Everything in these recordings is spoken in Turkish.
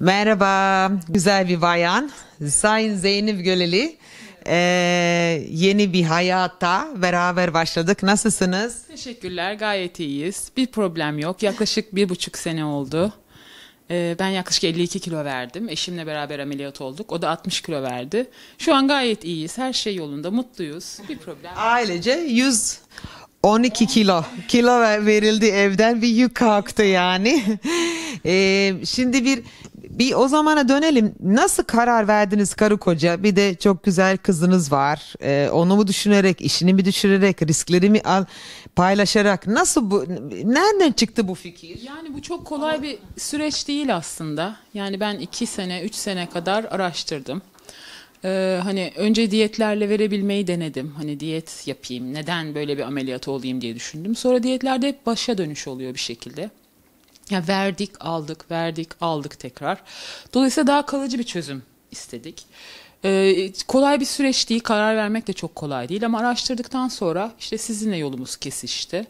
Merhaba, güzel bir bayan. Sayın Zeynep Göleli. Ee, yeni bir hayata beraber başladık. Nasılsınız? Teşekkürler, gayet iyiyiz. Bir problem yok. Yaklaşık bir buçuk sene oldu. Ee, ben yaklaşık 52 kilo verdim. Eşimle beraber ameliyat olduk. O da 60 kilo verdi. Şu an gayet iyiyiz. Her şey yolunda. Mutluyuz. Bir problem. Ailece 100 12 kilo. Kilo verildi evden bir yük kalktı yani. Ee, şimdi bir bir o zamana dönelim. Nasıl karar verdiniz karı koca? Bir de çok güzel kızınız var. Ee, onu mu düşünerek, işini mi düşürerek, riskleri mi al, paylaşarak nasıl bu nereden çıktı bu fikir? Yani bu çok kolay bir süreç değil aslında. Yani ben iki sene, üç sene kadar araştırdım. Ee, hani önce diyetlerle verebilmeyi denedim. Hani diyet yapayım, neden böyle bir ameliyat olayım diye düşündüm. Sonra diyetlerde hep başa dönüş oluyor bir şekilde. Yani verdik, aldık, verdik, aldık tekrar. Dolayısıyla daha kalıcı bir çözüm istedik. Ee, kolay bir süreç değil, karar vermek de çok kolay değil ama araştırdıktan sonra işte sizinle yolumuz kesişti.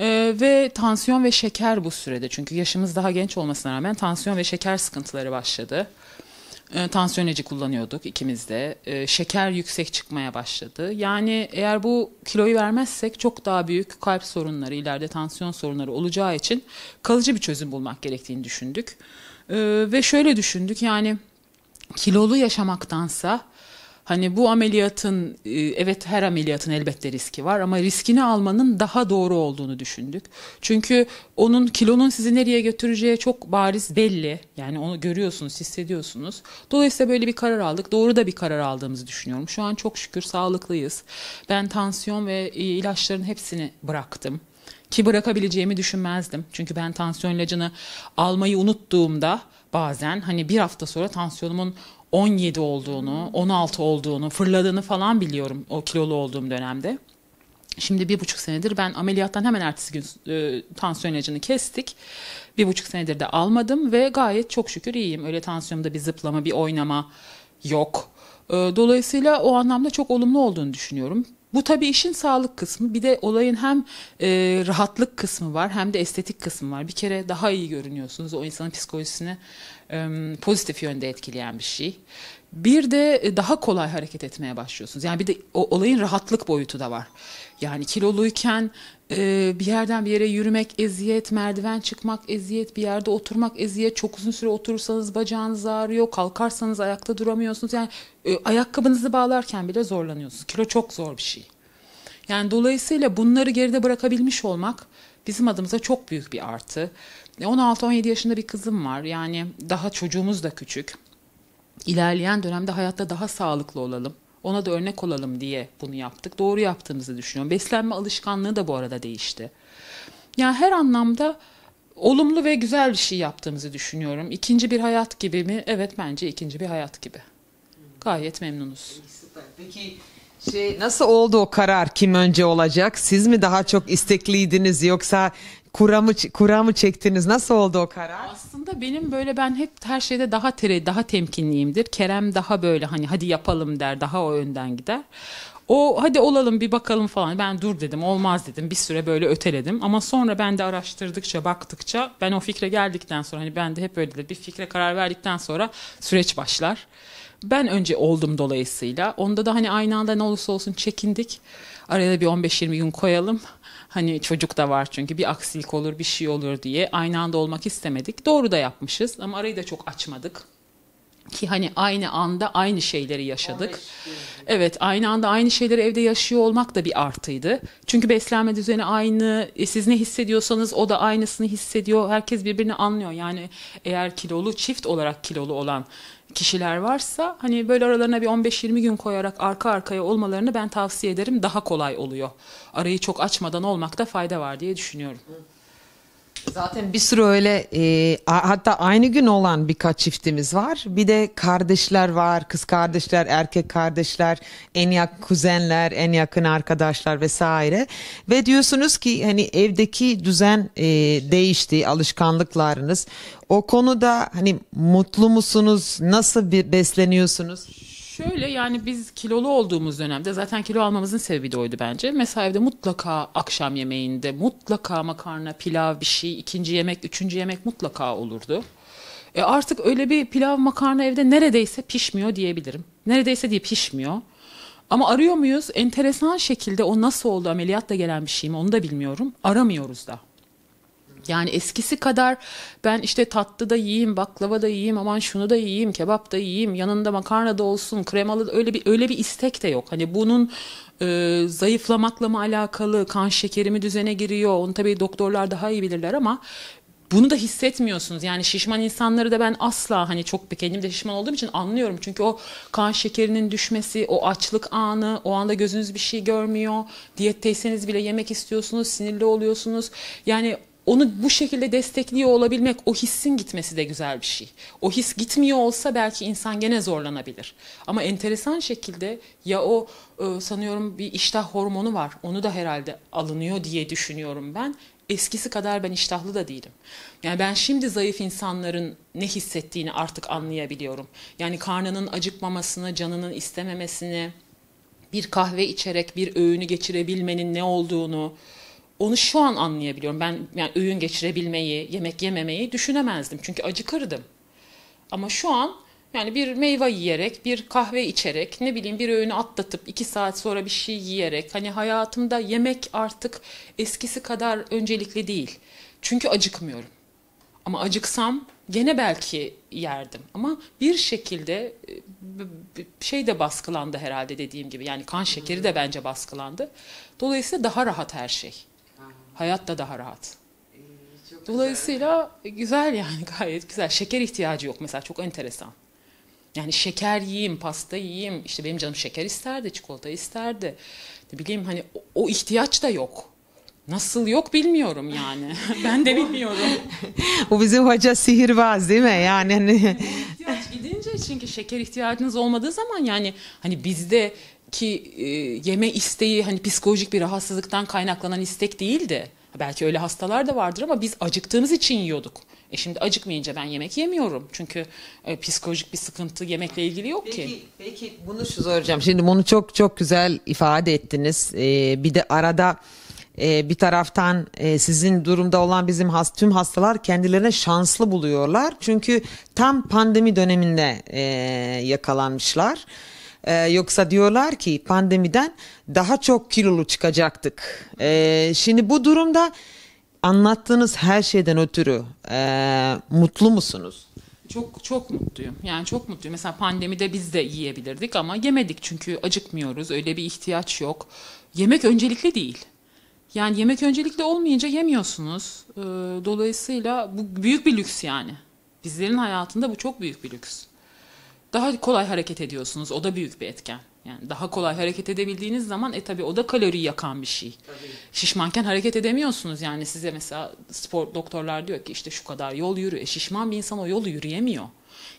Ee, ve tansiyon ve şeker bu sürede çünkü yaşımız daha genç olmasına rağmen tansiyon ve şeker sıkıntıları başladı. E, tansiyon ilacı kullanıyorduk ikimiz de. E, şeker yüksek çıkmaya başladı. Yani eğer bu kiloyu vermezsek çok daha büyük kalp sorunları, ileride tansiyon sorunları olacağı için kalıcı bir çözüm bulmak gerektiğini düşündük. E, ve şöyle düşündük yani kilolu yaşamaktansa Hani bu ameliyatın e, evet her ameliyatın elbette riski var ama riskini almanın daha doğru olduğunu düşündük. Çünkü onun kilonun sizi nereye götüreceği çok bariz belli. Yani onu görüyorsunuz, hissediyorsunuz. Dolayısıyla böyle bir karar aldık. Doğru da bir karar aldığımızı düşünüyorum. Şu an çok şükür sağlıklıyız. Ben tansiyon ve e, ilaçların hepsini bıraktım ki bırakabileceğimi düşünmezdim. Çünkü ben tansiyon ilacını almayı unuttuğumda bazen hani bir hafta sonra tansiyonumun 17 olduğunu, 16 olduğunu, fırladığını falan biliyorum o kilolu olduğum dönemde. Şimdi bir buçuk senedir ben ameliyattan hemen ertesi gün e, tansiyon ilacını kestik. Bir buçuk senedir de almadım ve gayet çok şükür iyiyim. Öyle tansiyonumda bir zıplama, bir oynama yok. E, dolayısıyla o anlamda çok olumlu olduğunu düşünüyorum. Bu tabii işin sağlık kısmı. Bir de olayın hem e, rahatlık kısmı var hem de estetik kısmı var. Bir kere daha iyi görünüyorsunuz. O insanın psikolojisini e, pozitif yönde etkileyen bir şey. Bir de e, daha kolay hareket etmeye başlıyorsunuz. Yani bir de o olayın rahatlık boyutu da var. Yani kiloluyken ee, bir yerden bir yere yürümek eziyet, merdiven çıkmak eziyet, bir yerde oturmak eziyet. Çok uzun süre oturursanız bacağınız ağrıyor, kalkarsanız ayakta duramıyorsunuz. Yani e, ayakkabınızı bağlarken bile zorlanıyorsunuz. Kilo çok zor bir şey. Yani dolayısıyla bunları geride bırakabilmiş olmak bizim adımıza çok büyük bir artı. 16-17 e, yaşında bir kızım var. Yani daha çocuğumuz da küçük. İlerleyen dönemde hayatta daha sağlıklı olalım ona da örnek olalım diye bunu yaptık. Doğru yaptığımızı düşünüyorum. Beslenme alışkanlığı da bu arada değişti. Yani her anlamda olumlu ve güzel bir şey yaptığımızı düşünüyorum. İkinci bir hayat gibi mi? Evet bence ikinci bir hayat gibi. Gayet memnunuz. Peki şey, nasıl oldu o karar kim önce olacak? Siz mi daha çok istekliydiniz yoksa kura mı, kura mı çektiniz? Nasıl oldu o karar? Aslında aslında benim böyle ben hep her şeyde daha tere, daha temkinliyimdir. Kerem daha böyle hani hadi yapalım der, daha o önden gider. O hadi olalım bir bakalım falan. Ben dur dedim olmaz dedim bir süre böyle öteledim. Ama sonra ben de araştırdıkça baktıkça ben o fikre geldikten sonra hani ben de hep öyle de bir fikre karar verdikten sonra süreç başlar. Ben önce oldum dolayısıyla. Onda da hani aynı anda ne olursa olsun çekindik. Araya bir 15-20 gün koyalım. Hani çocuk da var çünkü bir aksilik olur bir şey olur diye aynı anda olmak istemedik. Doğru da yapmışız ama arayı da çok açmadık ki hani aynı anda aynı şeyleri yaşadık. Evet aynı anda aynı şeyleri evde yaşıyor olmak da bir artıydı. Çünkü beslenme düzeni aynı. E, siz ne hissediyorsanız o da aynısını hissediyor. Herkes birbirini anlıyor. Yani eğer kilolu çift olarak kilolu olan kişiler varsa hani böyle aralarına bir 15-20 gün koyarak arka arkaya olmalarını ben tavsiye ederim. Daha kolay oluyor. Arayı çok açmadan olmakta fayda var diye düşünüyorum. Hı. Zaten bir sürü öyle e, hatta aynı gün olan birkaç çiftimiz var. Bir de kardeşler var, kız kardeşler, erkek kardeşler, en yakın kuzenler, en yakın arkadaşlar vesaire. Ve diyorsunuz ki hani evdeki düzen e, değişti, alışkanlıklarınız. O konuda hani mutlu musunuz? Nasıl bir besleniyorsunuz? Şöyle yani biz kilolu olduğumuz dönemde zaten kilo almamızın sebebi de oydu bence. Mesela evde mutlaka akşam yemeğinde mutlaka makarna, pilav bir şey, ikinci yemek, üçüncü yemek mutlaka olurdu. E artık öyle bir pilav makarna evde neredeyse pişmiyor diyebilirim. Neredeyse diye pişmiyor. Ama arıyor muyuz? Enteresan şekilde o nasıl oldu ameliyatla gelen bir şey mi onu da bilmiyorum. Aramıyoruz da. Yani eskisi kadar ben işte tatlı da yiyeyim, baklava da yiyeyim, aman şunu da yiyeyim, kebap da yiyeyim, yanında makarna da olsun, kremalı da öyle bir öyle bir istek de yok. Hani bunun e, zayıflamakla mı alakalı, kan şekerimi düzene giriyor. Onu tabii doktorlar daha iyi bilirler ama bunu da hissetmiyorsunuz. Yani şişman insanları da ben asla hani çok bir kendim de şişman olduğum için anlıyorum. Çünkü o kan şekerinin düşmesi, o açlık anı, o anda gözünüz bir şey görmüyor. Diyetteyseniz bile yemek istiyorsunuz, sinirli oluyorsunuz. Yani onu bu şekilde destekliyor olabilmek, o hissin gitmesi de güzel bir şey. O his gitmiyor olsa belki insan gene zorlanabilir. Ama enteresan şekilde ya o e, sanıyorum bir iştah hormonu var. Onu da herhalde alınıyor diye düşünüyorum ben. Eskisi kadar ben iştahlı da değilim. Yani ben şimdi zayıf insanların ne hissettiğini artık anlayabiliyorum. Yani karnının acıkmamasını, canının istememesini, bir kahve içerek bir öğünü geçirebilmenin ne olduğunu, onu şu an anlayabiliyorum. Ben yani öğün geçirebilmeyi, yemek yememeyi düşünemezdim. Çünkü acıkırdım. Ama şu an yani bir meyve yiyerek, bir kahve içerek, ne bileyim bir öğünü atlatıp iki saat sonra bir şey yiyerek. Hani hayatımda yemek artık eskisi kadar öncelikli değil. Çünkü acıkmıyorum. Ama acıksam gene belki yerdim. Ama bir şekilde e, şey de baskılandı herhalde dediğim gibi. Yani kan şekeri de bence baskılandı. Dolayısıyla daha rahat her şey. Hayat da daha rahat. Ee, Dolayısıyla güzel yani gayet güzel. Şeker ihtiyacı yok mesela çok enteresan. Yani şeker yiyeyim, pasta yiyeyim. İşte benim canım şeker isterdi, çikolata isterdi. Ne bileyim hani o, o ihtiyaç da yok. Nasıl yok bilmiyorum yani. ben de bilmiyorum. o bizim hoca sihirbaz değil mi? Yani hani ihtiyaç gidince çünkü şeker ihtiyacınız olmadığı zaman yani hani bizde ki e, yeme isteği hani psikolojik bir rahatsızlıktan kaynaklanan istek değildi. Belki öyle hastalar da vardır ama biz acıktığımız için yiyorduk. E şimdi acıkmayınca ben yemek yemiyorum. Çünkü e, psikolojik bir sıkıntı yemekle ilgili yok peki, ki. Peki bunu şu soracağım. Şimdi bunu çok çok güzel ifade ettiniz. Ee, bir de arada e, bir taraftan e, sizin durumda olan bizim hast tüm hastalar kendilerine şanslı buluyorlar. Çünkü tam pandemi döneminde e, yakalanmışlar. Ee, yoksa diyorlar ki pandemiden daha çok kilolu çıkacaktık. Ee, şimdi bu durumda anlattığınız her şeyden ötürü e, mutlu musunuz? Çok çok mutluyum. Yani çok mutluyum. Mesela pandemide biz de yiyebilirdik ama yemedik çünkü acıkmıyoruz. Öyle bir ihtiyaç yok. Yemek öncelikli değil. Yani yemek öncelikli olmayınca yemiyorsunuz. Ee, dolayısıyla bu büyük bir lüks yani. Bizlerin hayatında bu çok büyük bir lüks daha kolay hareket ediyorsunuz. O da büyük bir etken. Yani daha kolay hareket edebildiğiniz zaman e tabi o da kalori yakan bir şey. Tabii. Şişmanken hareket edemiyorsunuz. Yani size mesela spor doktorlar diyor ki işte şu kadar yol yürü. E şişman bir insan o yolu yürüyemiyor.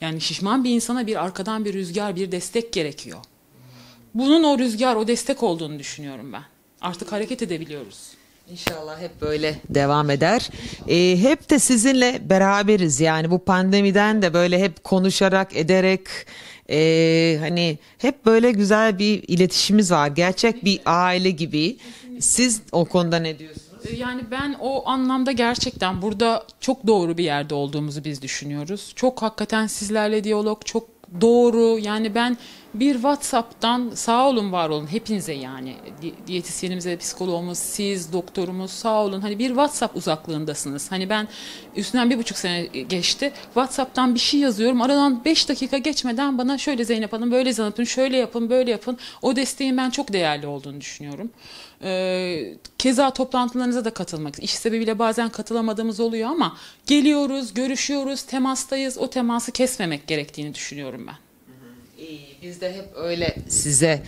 Yani şişman bir insana bir arkadan bir rüzgar, bir destek gerekiyor. Bunun o rüzgar, o destek olduğunu düşünüyorum ben. Artık hareket edebiliyoruz. İnşallah hep böyle devam eder. Ee, hep de sizinle beraberiz yani bu pandemiden de böyle hep konuşarak ederek e, hani hep böyle güzel bir iletişimimiz var. Gerçek bir aile gibi. Siz o konuda ne diyorsunuz? Ee, yani ben o anlamda gerçekten burada çok doğru bir yerde olduğumuzu biz düşünüyoruz. Çok hakikaten sizlerle diyalog çok doğru. Yani ben bir WhatsApp'tan sağ olun var olun hepinize yani diyetisyenimize, psikoloğumuz, siz, doktorumuz sağ olun. Hani bir WhatsApp uzaklığındasınız. Hani ben üstünden bir buçuk sene geçti. WhatsApp'tan bir şey yazıyorum. Aradan beş dakika geçmeden bana şöyle Zeynep Hanım, böyle Zeynep Hanım, şöyle yapın, böyle yapın. O desteğin ben çok değerli olduğunu düşünüyorum. Ee, keza toplantılarınıza da katılmak. İş sebebiyle bazen katılamadığımız oluyor ama geliyoruz, görüşüyoruz, temastayız. O teması kesmemek gerektiğini düşünüyorum ben. Ee, biz de hep öyle size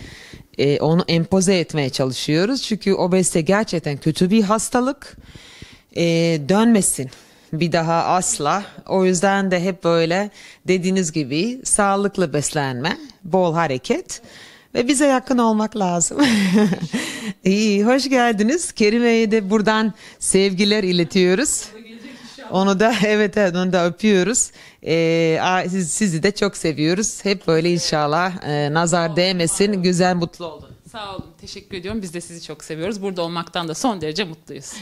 e, onu empoze etmeye çalışıyoruz. Çünkü obezite gerçekten kötü bir hastalık. E, dönmesin bir daha asla. O yüzden de hep böyle dediğiniz gibi sağlıklı beslenme, bol hareket ve bize yakın olmak lazım. İyi, hoş geldiniz. Kerime'ye de buradan sevgiler iletiyoruz. Onu da evet evet onu da öpüyoruz. Ee, siz, sizi de çok seviyoruz. Hep böyle inşallah e, nazar değmesin. Güzel mutlu olun. Sağ olun. Teşekkür ediyorum. Biz de sizi çok seviyoruz. Burada olmaktan da son derece mutluyuz.